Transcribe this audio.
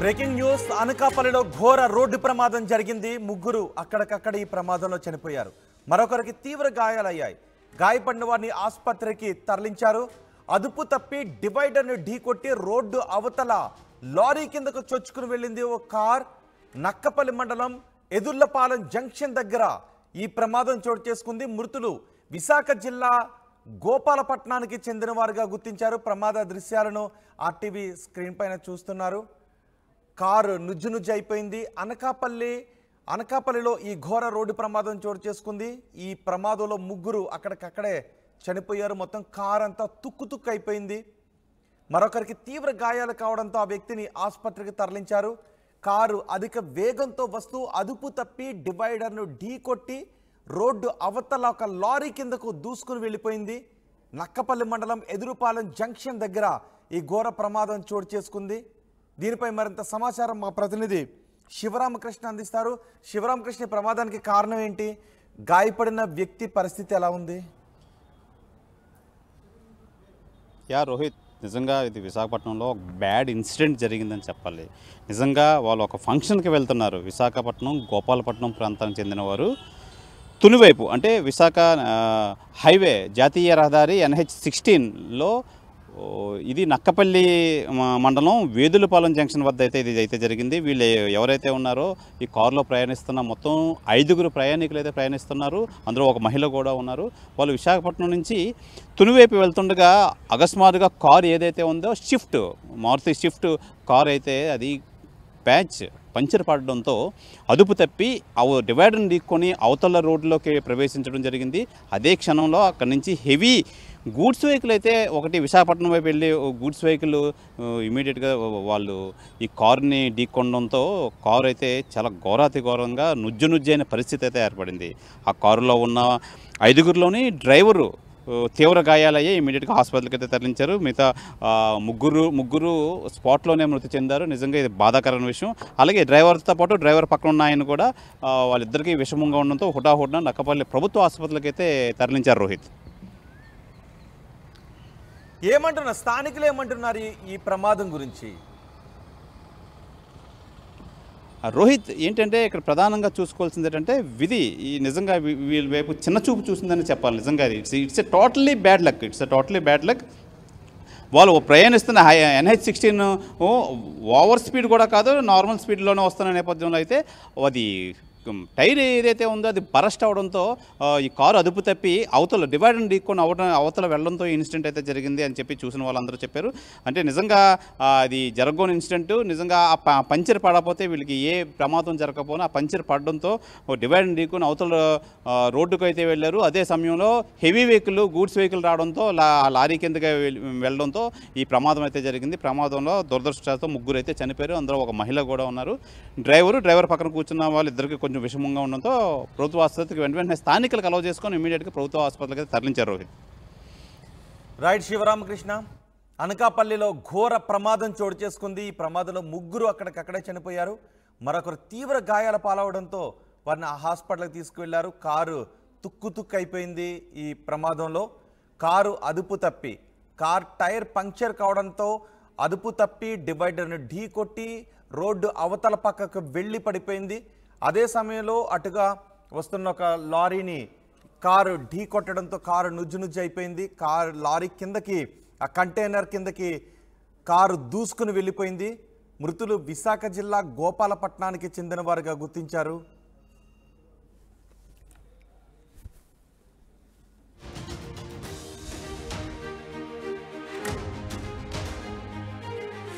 breaking news అనకాపల్లిలో ఘోర road ప్రమాదం జరిగింది ముగ్గురు అక్కడికక్కడ ఈ ప్రమాదంలో చనిపోయారు మరొకరికి తీవ్ర గాయాలయ్యాయి గాయపడిన వారిని ఆసుపత్రికి తరలించారు అదుపు తప్పి డివైడర్ను ఢీకొట్టి రోడ్డు అవతల లారీ కిందకు చొచ్చుకుని వెళ్ళింది ఓ కార్ నక్కపల్లి మండలం ఎదుర్లపాలెం జంక్షన్ దగ్గర ఈ ప్రమాదం చోటు చేసుకుంది మృతులు విశాఖ జిల్లా గోపాలపట్నానికి చెందిన వారుగా గుర్తించారు ప్రమాద దృశ్యాలను ఆర్టీవీ స్క్రీన్ పైన చూస్తున్నారు కారు నుజ్జు నుజ్జు అయిపోయింది అనకాపల్లి అనకాపల్లిలో ఈ ఘోర రోడ్డు ప్రమాదం చోటు చేసుకుంది ఈ ప్రమాదంలో ముగ్గురు అక్కడికక్కడే చనిపోయారు మొత్తం కారు అంతా తుక్కు తుక్కు అయిపోయింది మరొకరికి తీవ్ర గాయాలు కావడంతో ఆ వ్యక్తిని ఆసుపత్రికి తరలించారు కారు అధిక వేగంతో వస్తూ అదుపు తప్పి డివైడర్ను ఢీకొట్టి రోడ్డు అవతల ఒక లారీ కిందకు దూసుకుని వెళ్ళిపోయింది నక్కపల్లి మండలం ఎదురుపాలెం జంక్షన్ దగ్గర ఈ ఘోర ప్రమాదం చోటు చేసుకుంది దీనిపై మరింత సమాచారం మా ప్రతినిధి శివరామకృష్ణ అందిస్తారు శివరామకృష్ణ ప్రమాదానికి కారణం ఏంటి గాయపడిన వ్యక్తి పరిస్థితి ఎలా ఉంది యా రోహిత్ నిజంగా ఇది విశాఖపట్నంలో ఒక బ్యాడ్ ఇన్సిడెంట్ జరిగిందని చెప్పాలి నిజంగా వాళ్ళు ఒక ఫంక్షన్కి వెళ్తున్నారు విశాఖపట్నం గోపాలపట్నం ప్రాంతానికి చెందినవారు తునివైపు అంటే విశాఖ హైవే జాతీయ రహదారి ఎన్హెచ్ సిక్స్టీన్లో ఇది నక్కపల్లి మండలం వేదులపాలెం జంక్షన్ వద్ద అయితే ఇది అయితే జరిగింది వీళ్ళు ఎవరైతే ఉన్నారో ఈ కారులో ప్రయాణిస్తున్న మొత్తం ఐదుగురు ప్రయాణికులు అయితే ప్రయాణిస్తున్నారు అందులో ఒక మహిళ కూడా ఉన్నారు వాళ్ళు విశాఖపట్నం నుంచి తునివైపు వెళ్తుండగా అకస్మాత్తుగా కారు ఏదైతే ఉందో షిఫ్ట్ మారుతి షిఫ్ట్ కార్ అయితే అది బ్యాచ్ పంచర్ పడడంతో అదుపు తప్పి అవు డివైడర్ని ఢీక్కొని అవతల రోడ్లోకి ప్రవేశించడం జరిగింది అదే క్షణంలో అక్కడి నుంచి హెవీ గూడ్స్ వెహికల్ అయితే ఒకటి విశాఖపట్నం వైపు వెళ్ళి గూడ్స్ వెహికల్ ఇమీడియట్గా వాళ్ళు ఈ కారుని ఢీకొనడంతో కారు అయితే చాలా ఘోరాతి ఘోరంగా నుజ్జు నుజ్జైన పరిస్థితి అయితే ఏర్పడింది ఆ కారులో ఉన్న ఐదుగురిలోని డ్రైవరు తీవ్ర గాయాలయ్యి ఇమీడియట్గా హాస్పిటల్కి అయితే తరలించారు మిగతా ముగ్గురు ముగ్గురు స్పాట్లోనే మృతి చెందారు నిజంగా ఇది బాధాకరమైన విషయం అలాగే డ్రైవర్తో పాటు డ్రైవర్ పక్కన ఉన్న ఆయన కూడా వాళ్ళిద్దరికీ విషమంగా ఉండడంతో హుటాహుటన నక్కపల్లి ప్రభుత్వ ఆసుపత్రికి అయితే తరలించారు రోహిత్ ఏమంటున్నారు స్థానికులు ఏమంటున్నారు ఈ ప్రమాదం గురించి రోహిత్ ఏంటంటే ఇక్కడ ప్రధానంగా చూసుకోవాల్సింది ఏంటంటే విధి ఈ నిజంగా వీళ్ళ వైపు చిన్న చూపు చూసిందని చెప్పాలి నిజంగా it's it's a totally bad luck it's a totally bad luck వాళ్ళు ప్రయాణిస్తున్న high NH sixteen over speed కూడా కాదు నార్మల్ స్పీడ్లోనే వస్తున్న నేపథ్యంలో అయితే అది టైర్ ఏదైతే ఉందో అది బరస్ట్ అవడంతో ఈ కారు అదుపు తప్పి అవతల డివైడ్ అండ్ ఈక్వన్ అవడం అవతల వెళ్ళడంతో ఈ ఇన్సిడెంట్ అయితే జరిగింది అని చెప్పి చూసిన వాళ్ళందరూ చెప్పారు అంటే నిజంగా అది జరగని ఇన్సిడెంట్ నిజంగా ఆ పంచర్ పడకపోతే వీళ్ళకి ఏ ప్రమాదం జరగకపోయినా ఆ పంచర్ పడడంతో డివైడ్ అండ్ అవతల రోడ్డుకు అయితే వెళ్ళారు అదే సమయంలో హెవీ వెహికల్ గూడ్స్ వెహికల్ రావడంతో ఆ లారీ కిందగా వెళ్ళడంతో ఈ ప్రమాదం అయితే జరిగింది ప్రమాదంలో దురదృష్టతో ముగ్గురు అయితే చనిపోయారు అందులో ఒక మహిళ కూడా ఉన్నారు డ్రైవరు డ్రైవర్ పక్కన కూర్చున్న వాళ్ళు ఇద్దరికి కొంచెం కొంచెం విషమంగా ఉండడంతో ప్రభుత్వ ఆసుపత్రికి వెంట వెంటనే స్థానికులకు అలవ్ చేసుకొని ఇమీడియట్గా ప్రభుత్వ ఆసుపత్రికి తరలించారు రోహిత్ రైట్ శివరామకృష్ణ అనకాపల్లిలో ఘోర ప్రమాదం చోటు చేసుకుంది ఈ ప్రమాదంలో ముగ్గురు అక్కడికక్కడే చనిపోయారు మరొకరు తీవ్ర గాయాల పాలవడంతో వారిని ఆ హాస్పిటల్కి తీసుకువెళ్లారు కారు తుక్కు తుక్కు అయిపోయింది ఈ ప్రమాదంలో కారు అదుపు తప్పి కార్ టైర్ పంక్చర్ కావడంతో అదుపు తప్పి డివైడర్ను ఢీ కొట్టి రోడ్డు అవతల పక్కకు వెళ్ళి పడిపోయింది అదే సమయంలో అటుగా వస్తున్న ఒక లారీని కారు ఢీ కొట్టడంతో కారు నుజ్జు నుజ్జు అయిపోయింది కారు లారీ కిందకి ఆ కంటైనర్ కిందకి కారు దూసుకుని వెళ్ళిపోయింది మృతులు విశాఖ జిల్లా గోపాలపట్నానికి చెందిన వారిగా గుర్తించారు